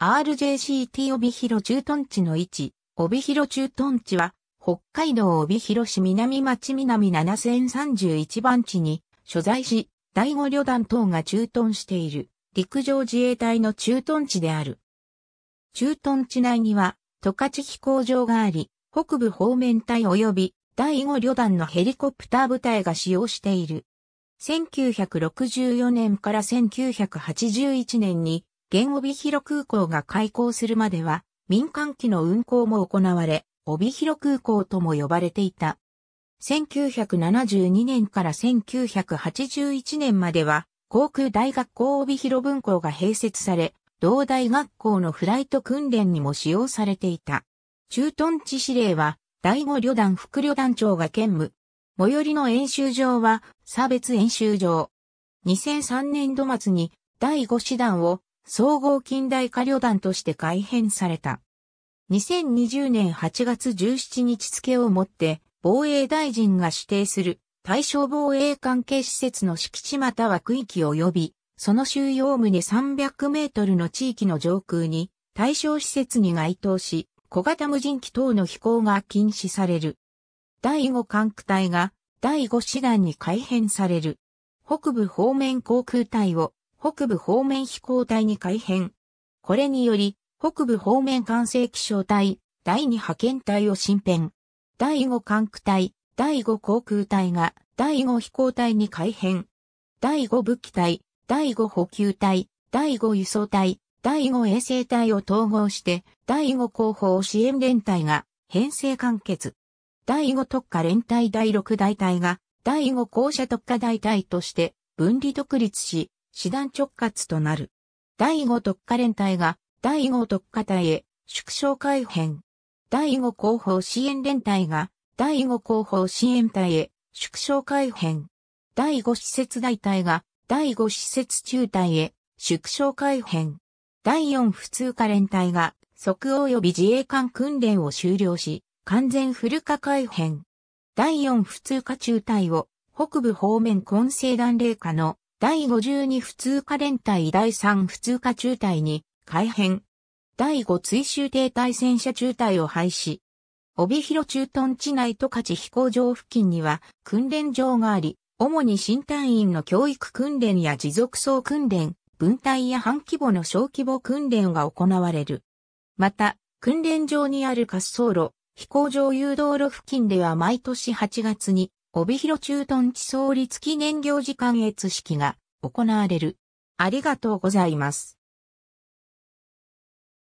RJCT 帯広駐屯地の位置、帯広駐屯地は、北海道帯広市南町南7031番地に所在し、第5旅団等が駐屯している陸上自衛隊の駐屯地である。駐屯地内には、十勝飛行場があり、北部方面隊及び第5旅団のヘリコプター部隊が使用している。1964年から1981年に現帯広空港が開港するまでは、民間機の運航も行われ、帯広空港とも呼ばれていた。1972年から1981年までは、航空大学校帯広分校が併設され、同大学校のフライト訓練にも使用されていた。駐屯地司令は、第5旅団副旅団長が兼務。最寄りの演習場は、差別演習場。2003年度末に第5師団を総合近代化旅団として改編された。2020年8月17日付をもって防衛大臣が指定する対象防衛関係施設の敷地または区域及びその収容棟300メートルの地域の上空に対象施設に該当し小型無人機等の飛行が禁止される。第5管区隊が第5師団に改編される。北部方面航空隊を北部方面飛行隊に改編。これにより、北部方面管制気象隊、第2派遣隊を新編。第5管区隊、第5航空隊が、第5飛行隊に改編。第5武器隊、第5補給隊、第5輸送隊、第5衛星隊を統合して、第5広報支援連隊が編成完結。第5特化連隊第6大隊が、第5校舎特化大隊として分離独立し、師団直轄となる。第五特化連隊が第五特化隊へ縮小改編。第五後方支援連隊が第五後方支援隊へ縮小改編。第五施設大隊が第五施設中隊へ縮小改編。第四普通科連隊が即及び自衛官訓練を終了し、完全フル化改編。第四普通科中隊を北部方面混成団霊下の第52普通科連隊第3普通科中隊に改編。第5追襲艇対戦車中隊を廃止。帯広駐屯地内十勝飛行場付近には訓練場があり、主に新隊員の教育訓練や持続層訓練、分隊や半規模の小規模訓練が行われる。また、訓練場にある滑走路、飛行場誘導路付近では毎年8月に帯広駐屯地創立記念行事間越式が行われる。ありがとうございます。